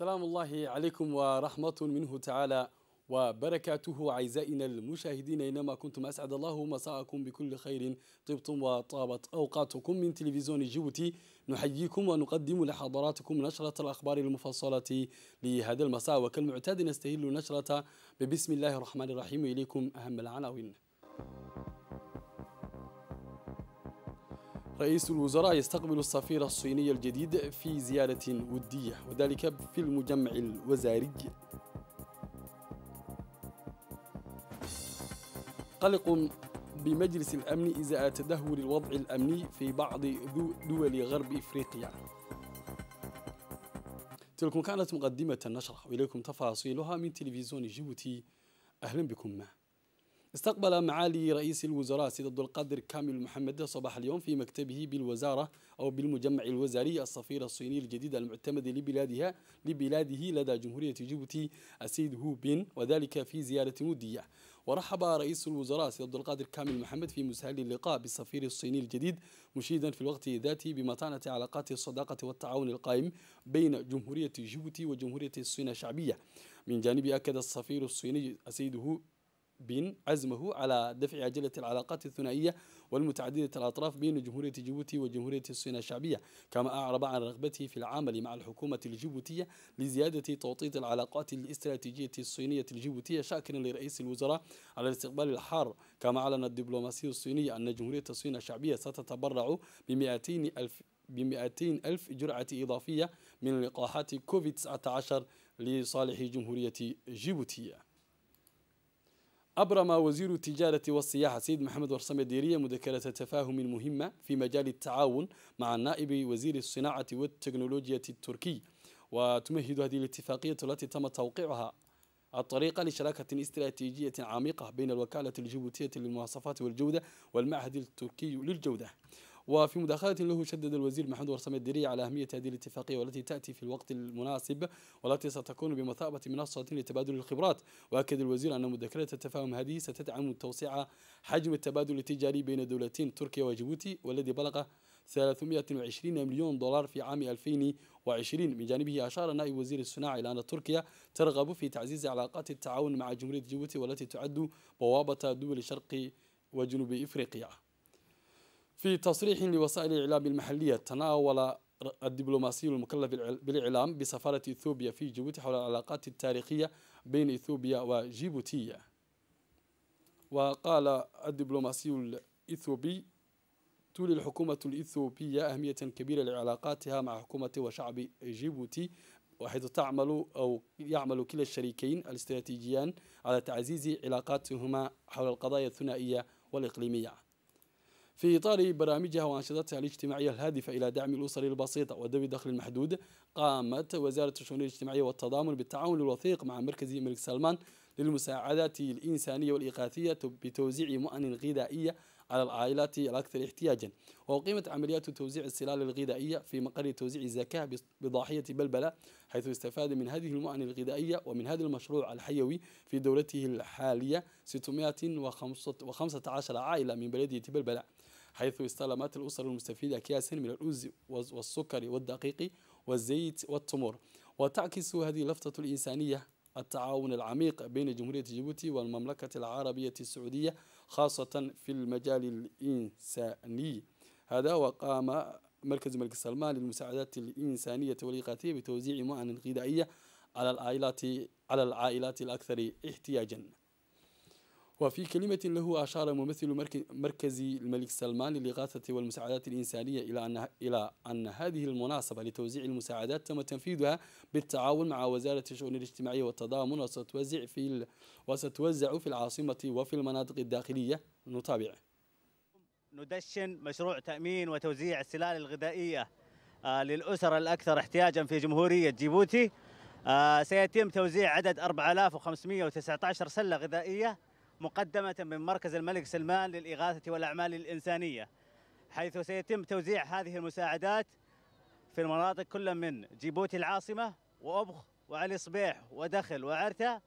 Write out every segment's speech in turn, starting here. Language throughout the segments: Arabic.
سلام الله عليكم ورحمة منه تعالى وبركاته أعزائنا المشاهدين إنما كنتم أسعد الله مساءكم بكل خير طبتم وطابت أوقاتكم من تلفزيون جيبوتي نحييكم ونقدم لحضراتكم نشرة الأخبار المفصلة لهذا المساء وكالمعتاد نستهل نشرة ببسم الله الرحمن الرحيم إليكم أهم العناوين رئيس الوزراء يستقبل السفير الصيني الجديد في زيارة ودية وذلك في المجمع الوزاري قلق بمجلس الأمن إزاء تدهور الوضع الأمني في بعض دول غرب إفريقيا تلك كانت مقدمة النشرة وإليكم تفاصيلها من تلفزيون جيبوتي أهلا بكم معنا استقبل معالي رئيس الوزراء سيد عبد القادر كامل محمد صباح اليوم في مكتبه بالوزارة أو بالمجمع الوزاري السفير الصيني الجديد المعتمد لبلادها لبلاده لدى جمهورية جيبوتي السيد هو بين وذلك في زيارة ودية ورحب رئيس الوزراء سيد عبد القادر كامل محمد في مسهل اللقاء بالسفير الصيني الجديد مشيدا في الوقت ذاته بمتانة علاقات الصداقة والتعاون القائم بين جمهورية جيبوتي وجمهورية الصين الشعبية من جانب أكد السفير الصيني السيد هو بن عزمه على دفع عجلة العلاقات الثنائية والمتعددة الأطراف بين جمهورية جيبوتي وجمهورية الصين الشعبية كما أعرب عن رغبته في العمل مع الحكومة الجيبوتية لزيادة توطيد العلاقات الاستراتيجية الصينية الجيبوتية شاكرا لرئيس الوزراء على الاستقبال الحار كما أعلن الدبلوماسي الصيني أن جمهورية الصين الشعبية ستتبرع ب 200 ألف ب 200 ألف جرعة إضافية من لقاحات كوفيد 19 لصالح جمهورية جيبوتية أبرم وزير التجارة والسياحة سيد محمد ورسام الديرية مذكرة تفاهم مهمة في مجال التعاون مع نائب وزير الصناعة والتكنولوجيا التركي وتمهد هذه الاتفاقية التي تم توقيعها الطريقة لشراكة استراتيجية عميقة بين الوكالة الجيبوتية للمواصفات والجودة والمعهد التركي للجودة وفي مداخلة له شدد الوزير محمود ورسام الدري على أهمية هذه الاتفاقية والتي تأتي في الوقت المناسب والتي ستكون بمثابة منصة لتبادل الخبرات وأكد الوزير أن مذكرة التفاهم هذه ستدعم توسيع حجم التبادل التجاري بين دولتين تركيا وجيبوتي والذي بلغ 320 مليون دولار في عام 2020 من جانبه أشار نائب وزير الصناعة إلى أن تركيا ترغب في تعزيز علاقات التعاون مع جمهورية جيبوتي والتي تعد بوابة دول شرق وجنوب إفريقيا في تصريح لوسائل الإعلام المحلية تناول الدبلوماسي المكلف بالإعلام بسفارة إثيوبيا في جيبوتي حول العلاقات التاريخية بين إثيوبيا وجيبوتي وقال الدبلوماسي الإثيوبي تولي الحكومة الإثيوبية أهمية كبيرة لعلاقاتها مع حكومة وشعب جيبوتي وحيث تعمل أو يعمل كلا الشريكين الاستراتيجيان على تعزيز علاقاتهما حول القضايا الثنائية والإقليمية في إطار برامجها وأنشطتها الاجتماعية الهادفة إلى دعم الأسر البسيطة وذوي الدخل المحدود، قامت وزارة الشؤون الاجتماعية والتضامن بالتعاون الوثيق مع مركز الملك سلمان للمساعدات الإنسانية والإغاثية بتوزيع مؤن غذائية على العائلات الأكثر احتياجا وأقيمت عمليات توزيع السلال الغذائية في مقر توزيع الزكاة بضاحية بلبلة حيث استفاد من هذه المؤن الغذائية ومن هذا المشروع الحيوي في دولته الحالية 615 عائلة من بلدية بلبلة حيث استلمت الأسر المستفيدة أكياسا من الأرز والسكر والدقيق والزيت والتمر وتعكس هذه اللفتة الإنسانية التعاون العميق بين جمهورية جيبوتي والمملكة العربية السعودية خاصة في المجال الإنساني هذا وقام مركز الملك سلمان للمساعدات الإنسانية والإغاثية بتوزيع معن غذائية على العائلات على العائلات الأكثر احتياجاً وفي كلمة له أشار ممثل مركز الملك سلمان للإغاثة والمساعدات الإنسانية إلى أن إلى أن هذه المناسبة لتوزيع المساعدات تم تنفيذها بالتعاون مع وزارة الشؤون الاجتماعية والتضامن وستوزع في ال... وستوزع في العاصمة وفي المناطق الداخلية نتابع ندشن مشروع تأمين وتوزيع السلال الغذائية آه، للأسر الأكثر احتياجا في جمهورية جيبوتي آه، سيتم توزيع عدد 4519 سلة غذائية مقدمة من مركز الملك سلمان للإغاثة والأعمال الإنسانية حيث سيتم توزيع هذه المساعدات في المناطق كل من جيبوتي العاصمة وأبخ وعلي صبيح ودخل وعرتة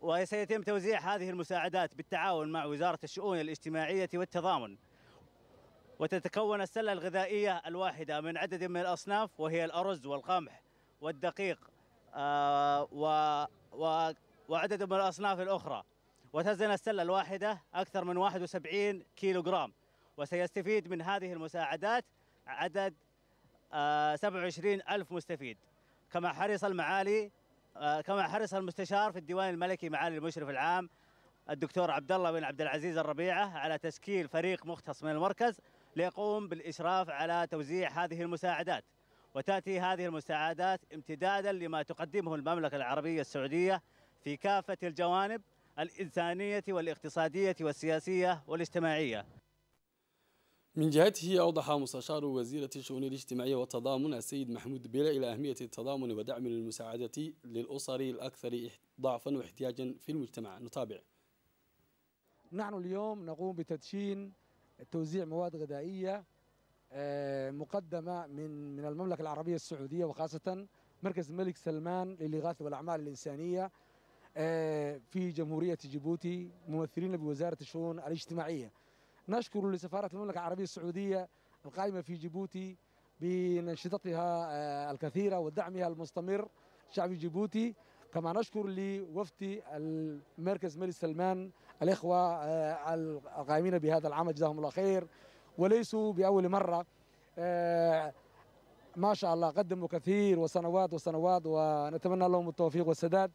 وسيتم توزيع هذه المساعدات بالتعاون مع وزارة الشؤون الاجتماعية والتضامن وتتكون السلة الغذائية الواحدة من عدد من الأصناف وهي الأرز والقمح والدقيق آه و, و... وعدد من الأصناف الأخرى وتزن السلة الواحدة أكثر من 71 كيلوغرام وسيستفيد من هذه المساعدات عدد 27 آه، ألف مستفيد كما حرص المعالي آه، كما حرص المستشار في الديوان الملكي معالي المشرف العام الدكتور عبد الله بن عبد العزيز الربيعه على تشكيل فريق مختص من المركز ليقوم بالاشراف على توزيع هذه المساعدات وتاتي هذه المساعدات امتدادا لما تقدمه المملكه العربيه السعوديه في كافة الجوانب الإنسانية والاقتصادية والسياسية والاجتماعية من جهته أوضح مستشار وزيرة الشؤون الاجتماعية والتضامن السيد محمود بلا إلى أهمية التضامن ودعم المساعدة للأسر الأكثر ضعفا واحتياجا في المجتمع نتابع نحن اليوم نقوم بتدشين توزيع مواد غذائية آه، مقدمة من من المملكة العربية السعودية وخاصة مركز الملك سلمان للإغاثة والأعمال الإنسانية آه، في جمهورية جيبوتي ممثلين بوزارة الشؤون الاجتماعية نشكر لسفارة المملكة العربية السعودية القائمة في جيبوتي بنشطتها آه، الكثيرة ودعمها المستمر شعب جيبوتي كما نشكر لوفد المركز ملك سلمان الإخوة آه، القائمين بهذا العمل جزاهم الله خير وليسوا بأول مرة ما شاء الله قدموا كثير وسنوات وسنوات ونتمنى لهم التوفيق والسداد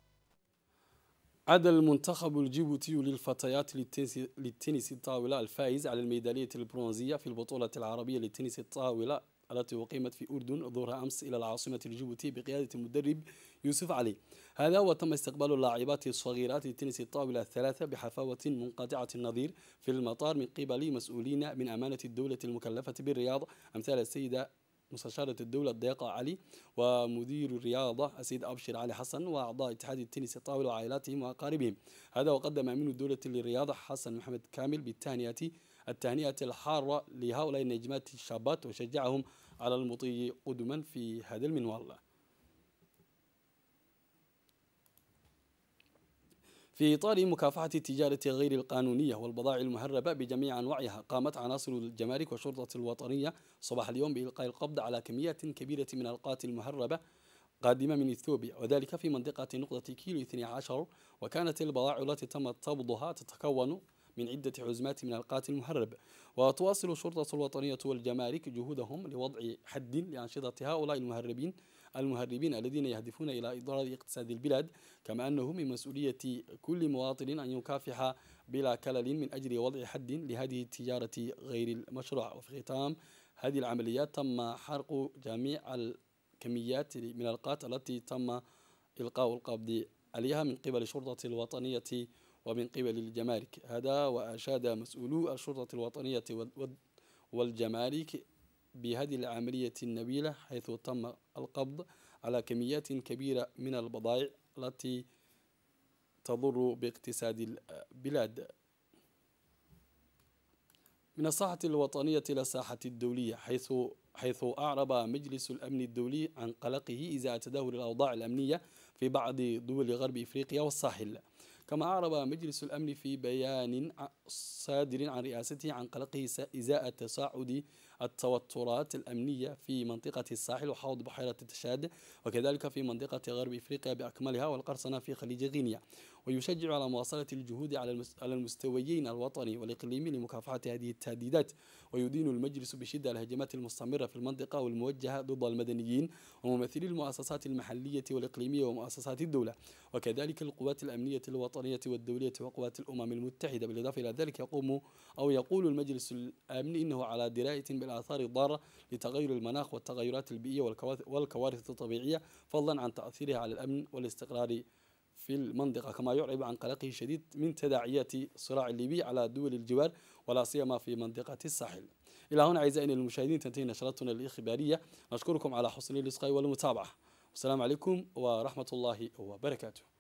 عاد المنتخب الجيبوتي للفتيات للتنس الطاولة الفائز على الميدالية البرونزية في البطولة العربية للتنس الطاولة التي أقيمت في أردن ظهر أمس إلى العاصمة الجيبوتي بقيادة المدرب يوسف علي هذا وتم استقبال اللاعبات الصغيرات لتنس الطاولة الثلاثة بحفاوة منقطعة النظير في المطار من قبل مسؤولين من أمانة الدولة المكلفة بالرياض أمثال السيدة مستشارة الدولة الضيقة علي ومدير الرياضة السيد أبشر علي حسن وأعضاء اتحاد التنس الطاولة وعائلاتهم وأقاربهم هذا وقدم أمين الدولة للرياضة حسن محمد كامل بالتانية التهنئة الحارة لهؤلاء النجمات الشابات وشجعهم على المضي قدما في هذا المنوال في إطار مكافحة التجارة غير القانونية والبضائع المهربة بجميع أنواعها قامت عناصر الجمارك والشرطة الوطنية صباح اليوم بإلقاء القبض على كميات كبيرة من القات المهربة قادمة من إثيوبيا وذلك في منطقة نقطة كيلو 12 وكانت البضائع التي تم قبضها تتكون من عدة حزمات من القات المهرب وتواصل الشرطة الوطنية والجمارك جهودهم لوضع حد لأنشطة هؤلاء المهربين المهربين الذين يهدفون إلى إضرار اقتصاد البلاد كما أنه من مسؤولية كل مواطن أن يكافح بلا كلل من أجل وضع حد لهذه التجارة غير المشروع وفي ختام هذه العمليات تم حرق جميع الكميات من القات التي تم إلقاء القبض عليها من قبل الشرطة الوطنية ومن قبل الجمارك هذا وأشاد مسؤولو الشرطة الوطنية والجمارك بهذه العملية النبيلة حيث تم القبض على كميات كبيرة من البضائع التي تضر باقتصاد البلاد من الساحة الوطنية إلى الساحة الدولية حيث حيث أعرب مجلس الأمن الدولي عن قلقه إذا تدهور الأوضاع الأمنية في بعض دول غرب إفريقيا والساحل كما أعرب مجلس الأمن في بيان صادر عن رئاسته عن قلقه إزاء تصاعد التوترات الأمنية في منطقة الساحل وحوض بحيرة تشاد وكذلك في منطقة غرب إفريقيا بأكملها والقرصنة في خليج غينيا ويشجع على مواصلة الجهود على المستويين الوطني والإقليمي لمكافحة هذه التهديدات ويدين المجلس بشدة الهجمات المستمرة في المنطقة والموجهة ضد المدنيين وممثلي المؤسسات المحلية والإقليمية ومؤسسات الدولة وكذلك القوات الأمنية الوطنية والدولية وقوات الأمم المتحدة بالإضافة إلى ذلك يقوم أو يقول المجلس الأمني إنه على دراية بالآثار الضارة لتغير المناخ والتغيرات البيئية والكوارث الطبيعية فضلا عن تأثيرها على الأمن والاستقرار في المنطقة كما يعرب عن قلقه الشديد من تداعيات الصراع الليبي على دول الجوار ولا سيما في منطقة الساحل إلى هنا أعزائي المشاهدين تنتهي نشرتنا الإخبارية نشكركم على حسن الإصغاء والمتابعة والسلام عليكم ورحمة الله وبركاته